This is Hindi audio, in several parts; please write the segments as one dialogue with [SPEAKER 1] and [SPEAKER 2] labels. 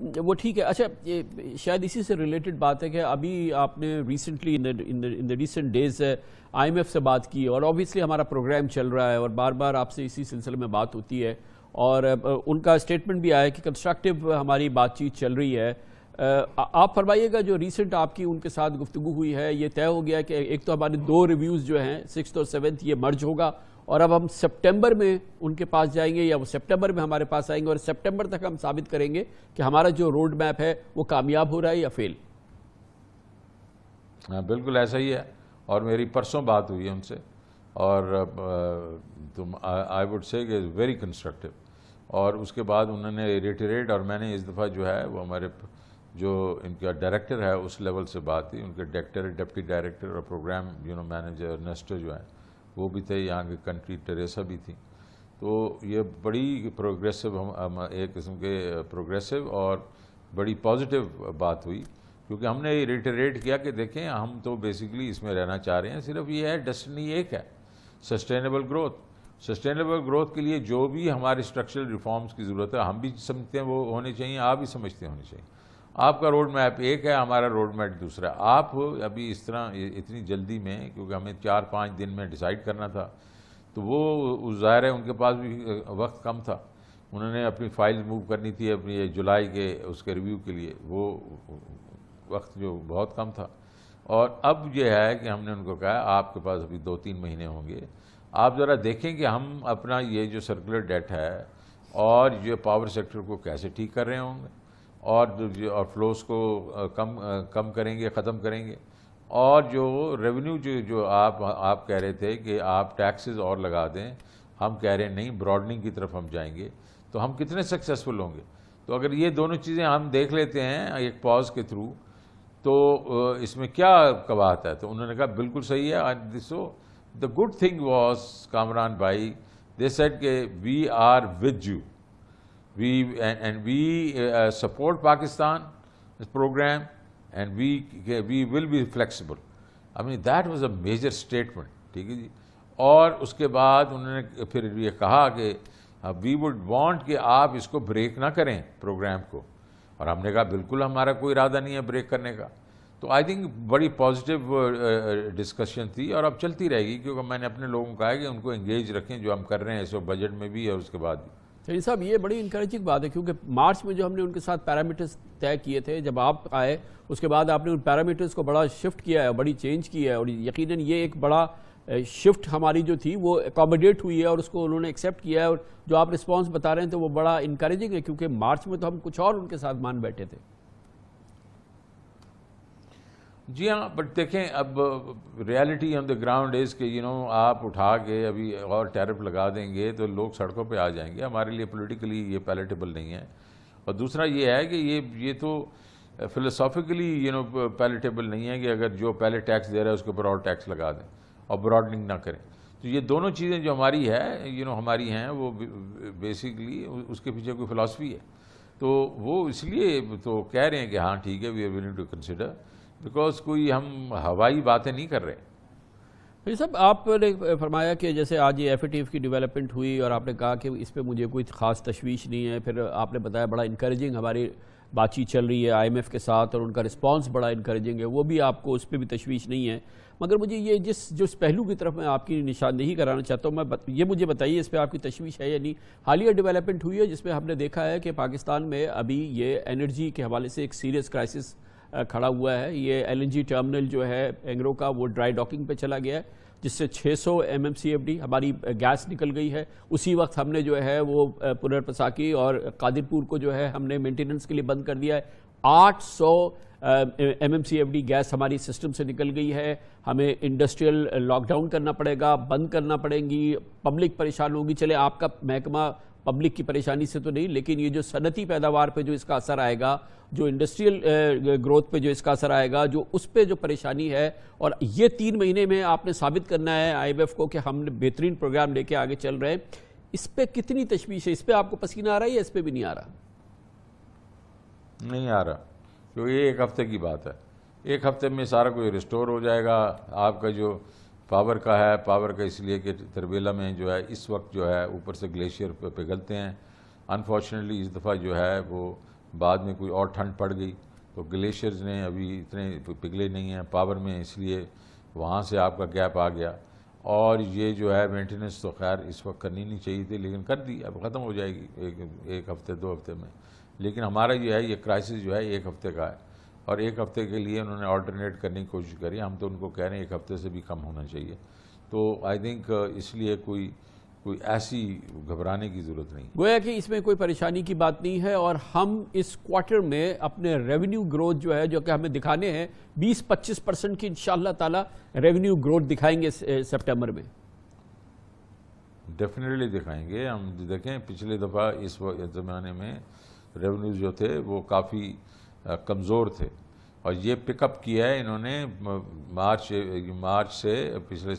[SPEAKER 1] वो ठीक है अच्छा ये शायद इसी से रिलेटेड बात है कि अभी आपने recently in the recent days IMF से बात की और ऑब्वियसली हमारा प्रोग्राम चल रहा है और बार बार आपसे इसी सिलसिले में बात होती है और uh, उनका स्टेटमेंट भी आया कि कंस्ट्रक्टिव हमारी बातचीत चल रही है uh, आप फरमाइएगा जो रिसेंट आपकी उनके साथ गुफ्तु हुई है ये तय हो गया कि एक तो हमारे दो रिव्यूज़ जो हैं सिक्स और सेवन्थ ये मर्ज होगा और अब हम सितंबर में उनके पास जाएंगे या वो सितंबर में हमारे पास आएंगे और सितंबर तक हम साबित करेंगे कि हमारा जो रोड मैप है वो कामयाब हो रहा है या फेल
[SPEAKER 2] हाँ बिल्कुल ऐसा ही है और मेरी परसों बात हुई है उनसे और तुम I would say is very constructive और उसके बाद उन्होंने रिटरेट और मैंने इस दफ़ा जो है वो हमारे जो इनका डायरेक्टर है उस लेवल से बात हुई उनके डायरेक्टर डिप्टी डायरेक्टर और program you know manager Nestor जो है वो भी थे यहाँ के कंट्री टेरेसा भी थी तो ये बड़ी प्रोग्रेसिव हम, हम एक किस्म के प्रोग्रेसिव और बड़ी पॉजिटिव बात हुई क्योंकि हमने ये रिटरेट किया कि देखें हम तो बेसिकली इसमें रहना चाह रहे हैं सिर्फ ये है डेस्टनी एक है सस्टेनेबल ग्रोथ सस्टेनेबल ग्रोथ के लिए जो भी हमारे स्ट्रक्चरल रिफॉर्म्स की ज़रूरत है हम भी समझते हैं वो होने चाहिए आप भी समझते होने चाहिए आपका रोड मैप एक है हमारा रोड मैप दूसरा आप अभी इस तरह इतनी जल्दी में क्योंकि हमें चार पाँच दिन में डिसाइड करना था तो वो ज़ाहिर है उनके पास भी वक्त कम था उन्होंने अपनी फाइल मूव करनी थी अपनी जुलाई के उसके रिव्यू के लिए वो वक्त जो बहुत कम था और अब यह है कि हमने उनको कहा आपके पास अभी दो तीन महीने होंगे आप ज़रा देखें कि हम अपना ये जो सर्कुलर डेट है और ये पावर सेक्टर को कैसे ठीक कर रहे होंगे और और फ्लोस को कम कम करेंगे ख़त्म करेंगे और जो रेवेन्यू जो जो आप आप कह रहे थे कि आप टैक्सेस और लगा दें हम कह रहे हैं नहीं ब्रॉडनिंग की तरफ हम जाएंगे तो हम कितने सक्सेसफुल होंगे तो अगर ये दोनों चीज़ें हम देख लेते हैं एक पॉज के थ्रू तो इसमें क्या कवाहत है तो उन्होंने कहा बिल्कुल सही है आज this the good thing was Kamran भाई दे सेट के we are with you We, and, and we uh, support Pakistan, this program, and we, we will be flexible. I mean, that was a major statement, theek hai ji aur uske baad unhone फिर ye kaha ke we would want ke aap isko break na kare program ko aur humne kaha bilkul hamara koi irada nahi hai break karne ka तो आई थिंक बड़ी पॉजिटिव डिस्कशन थी और अब चलती रहेगी क्योंकि मैंने अपने लोगों को कहा कि उनको एंगेज रखें जो हम कर रहे हैं इस बजट में भी और उसके बाद भी
[SPEAKER 1] चलिए साहब ये बड़ी इंकरेजिंग बात है क्योंकि मार्च में जो हमने उनके साथ पैरामीटर्स तय किए थे जब आप आए उसके बाद आपने उन पैरामीटर्स को बड़ा शिफ्ट किया है बड़ी चेंज किया है और यकीन ये एक बड़ा शिफ्ट हमारी जो थी वो एकोमोडेट हुई है और उसको उन्होंने एक्सेप्ट किया है और जो आप रिस्पॉन्स बता रहे हैं तो वो बड़ा इंकरेजिंग है क्योंकि मार्च में तो हम कुछ और उनके साथ मान बैठे थे
[SPEAKER 2] जी हाँ बट देखें अब reality on the ground is कि यू नो आप उठा के अभी और टैरिफ लगा देंगे तो लोग सड़कों पे आ जाएंगे हमारे लिए पॉलिटिकली ये पैलेटेबल नहीं है और दूसरा ये है कि ये ये तो फिलोसॉफिकली यू नो पैलेटेबल नहीं है कि अगर जो पहले टैक्स दे रहा है उसके ऊपर और टैक्स लगा दें और ब्रॉडनिंग ना करें तो ये दोनों चीज़ें जो हमारी है यू you नो know, हमारी हैं वो बेसिकली उसके पीछे कोई फ़िलासफ़ी है तो वो इसलिए तो कह रहे हैं कि हाँ ठीक है we are willing to consider because कोई हम हवाई बातें नहीं कर रहे फिर साहब आपने फरमाया कि जैसे आज ये एफ की
[SPEAKER 1] डेवलपमेंट हुई और आपने कहा कि इस पर मुझे कोई ख़ास तशवीश नहीं है फिर आपने बताया बड़ा इनक्रेजिंग हमारी बातचीत चल रही है आईएमएफ के साथ और उनका रिस्पांस बड़ा इंकरेजिंग है वो भी आपको उस पर भी तशवीश नहीं है मगर मुझे ये जिस जो इस पहलू की तरफ मैं आपकी निशानदेही कराना चाहता हूँ मैं बत, ये मुझे बताइए इस पर आपकी तशवीश है या नहीं हालिया डेवलपमेंट हुई है जिसमें हमने देखा है कि पाकिस्तान में अभी ये एनर्जी के हवाले से एक सीरियस क्राइसिस खड़ा हुआ है ये एलएनजी टर्मिनल जो है एंग्रो का वो ड्राई डॉकिंग पे चला गया है जिससे 600 सौ हमारी गैस निकल गई है उसी वक्त हमने जो है वो पुनर्पसाकी और कादिरपुर को जो है हमने मेंटेनेंस के लिए बंद कर दिया है 800 एम गैस हमारी सिस्टम से निकल गई है हमें इंडस्ट्रियल लॉकडाउन करना पड़ेगा बंद करना पड़ेगी पब्लिक परेशान होगी चले आपका महकमा पब्लिक की परेशानी से तो नहीं लेकिन ये जो सनती पैदावार पे जो इसका असर आएगा जो इंडस्ट्रियल ग्रोथ पे जो इसका असर आएगा जो उस पर जो परेशानी है और ये तीन महीने में आपने साबित करना है आई को कि हम बेहतरीन प्रोग्राम लेके आगे चल रहे हैं इस पर कितनी तशवीश है इस पर आपको पसीना आ रहा है या इस पर भी नहीं आ रहा
[SPEAKER 2] नहीं आ रहा तो ये एक हफ्ते की बात है एक हफ्ते में सारा कुछ रिस्टोर हो जाएगा आपका जो पावर का है पावर का इसलिए कि तरबेला में जो है इस वक्त जो है ऊपर से ग्लेशियर पिघलते हैं अनफॉर्चुनेटली इस दफ़ा जो है वो बाद में कोई और ठंड पड़ गई तो ग्लेशियर्स ने अभी इतने पिघले नहीं हैं पावर में इसलिए वहाँ से आपका गैप आ गया और ये जो है मेंटेनेंस तो खैर इस वक्त करनी नहीं चाहिए थी लेकिन कर दी अब ख़त्म हो जाएगी एक एक हफ्ते दो हफ्ते में लेकिन हमारा जो है ये क्राइसिस जो है एक हफ्ते का है और एक हफ्ते के लिए उन्होंने ऑल्टरनेट करने की कोशिश करी हम तो उनको कह रहे हैं एक हफ्ते से भी कम होना चाहिए तो आई थिंक इसलिए कोई कोई ऐसी घबराने की जरूरत नहीं
[SPEAKER 1] गोया कि इसमें कोई परेशानी की बात नहीं है और हम इस क्वार्टर में अपने रेवेन्यू ग्रोथ जो है जो कि हमें दिखाने हैं 20-25 परसेंट की इन ताला रेवेन्यू ग्रोथ दिखाएंगे सितंबर में
[SPEAKER 2] डेफिनेटली दिखाएंगे हम देखें पिछले दफ़ा इस ज़माने में रेवेन्यू जो थे वो काफ़ी कमज़ोर थे और ये पिकअप किया है इन्होंने मार्च मार्च से पिछले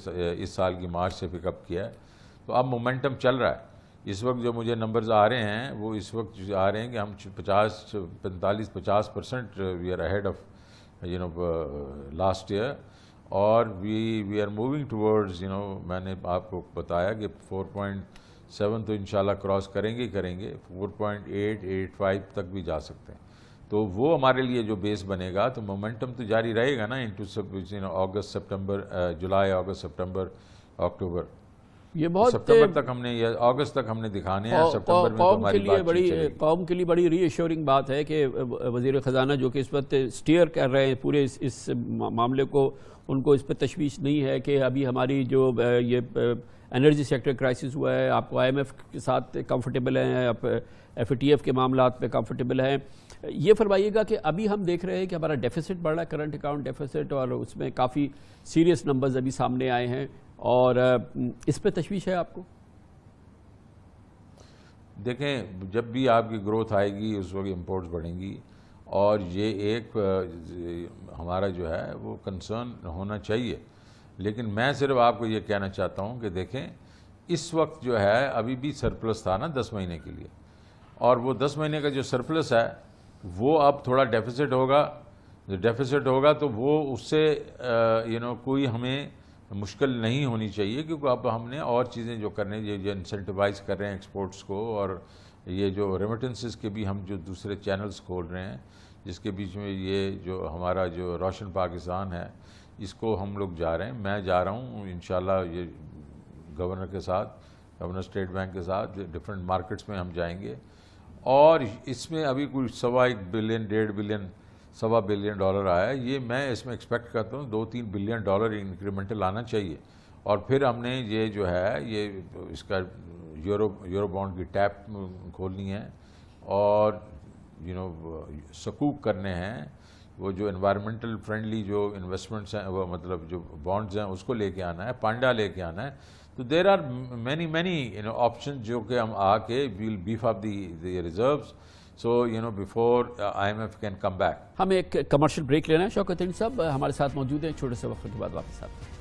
[SPEAKER 2] इस साल की मार्च से पिकअप किया है तो अब मोमेंटम चल रहा है इस वक्त जो मुझे नंबर्स आ रहे हैं वो इस वक्त आ रहे हैं कि हम पचास पैंतालीस पचास percent we are ahead of you know last year और we we are moving towards you know मैंने आपको बताया कि 4.7 तो इनशाला क्रॉस करेंगे ही करेंगे 4.885 तक भी जा सकते हैं तो वो हमारे लिए जो बेस बनेगा तो मोमेंटम तो जारी रहेगा ना इंटू सब यू नो अगस्त सेप्टेम्बर जुलाई अगस्त सेप्टेम्बर अक्टूबर ये तो बहुत सितंबर तक हमने या अगस्त तक हमने दिखाने हैं सितंबर में कौम के लिए बड़ी
[SPEAKER 1] कौम के लिए बड़ी रीएश्योरिंग बात है कि वजीर ख़जाना जो कि इस वक्त स्टेयर कर रहे हैं पूरे इस, इस मामले को उनको इस पर तशवीश नहीं है कि अभी हमारी जो ये एनर्जी सेक्टर क्राइसिस हुआ है आपको आईएमएफ के साथ कंफर्टेबल हैं आप एफ uh, के मामला पे कंफर्टेबल हैं ये फरमाइएगा कि अभी हम देख रहे हैं कि हमारा डेफिसिट बढ़ रहा है करंट अकाउंट डेफिसिट और उसमें काफ़ी सीरियस नंबर्स अभी सामने आए हैं और uh, इस पर तशवीश है आपको
[SPEAKER 2] देखें जब भी आपकी ग्रोथ आएगी उस वक्त इम्पोर्ट्स बढ़ेंगी और ये एक uh, हमारा जो है वो कंसर्न होना चाहिए लेकिन मैं सिर्फ आपको ये कहना चाहता हूँ कि देखें इस वक्त जो है अभी भी सरप्लस था ना दस महीने के लिए और वो दस महीने का जो सरप्लस है वो अब थोड़ा डेफिसिट होगा जो डेफिसिट होगा तो वो उससे यू नो कोई हमें मुश्किल नहीं होनी चाहिए क्योंकि अब हमने और चीज़ें जो करने ये जो इंसेंटिवाइज कर रहे हैं एक्सपोर्ट्स को और ये जो रेमिटेंसेस के भी हम जो दूसरे चैनल्स खोल रहे हैं जिसके बीच में ये जो हमारा जो रोशन पाकिस्तान है इसको हम लोग जा रहे हैं मैं जा रहा हूँ इन ये गवर्नर के साथ गवर्नर स्टेट बैंक के साथ डिफरेंट मार्केट्स में हम जाएंगे और इसमें अभी कुछ सवा एक बिलियन डेढ़ बिलियन सवा बिलियन डॉलर आया है ये मैं इसमें एक्सपेक्ट करता हूँ दो तीन बिलियन डॉलर इंक्रीमेंटल आना चाहिए और फिर हमने ये जो है ये इसका यूरो यूरो बॉन्ड की टैप खोलनी है और यू नो सकूप करने हैं वो जो इन्वायरमेंटल फ्रेंडली जो इन्वेस्टमेंट्स हैं वो मतलब जो बॉन्ड्स हैं उसको लेके आना है पांडा लेके आना है तो there are many many you know option जो कि हम आके will beef off the reserve so you know before I M F can come back
[SPEAKER 1] हम एक कमर्शियल ब्रेक लेना है शौकत साहब हमारे साथ मौजूद हैं छोटे से वक्त के बाद वापस आते हैं